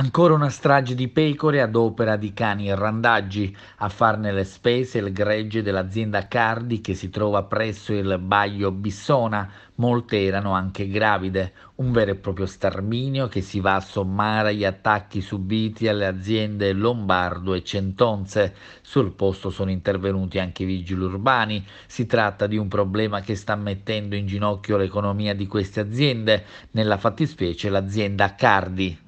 Ancora una strage di pecore ad opera di cani randaggi a farne le spese il gregge dell'azienda Cardi che si trova presso il Baglio Bissona. Molte erano anche gravide, un vero e proprio starminio che si va a sommare agli attacchi subiti alle aziende Lombardo e Centonze. Sul posto sono intervenuti anche i vigili urbani. Si tratta di un problema che sta mettendo in ginocchio l'economia di queste aziende, nella fattispecie l'azienda Cardi.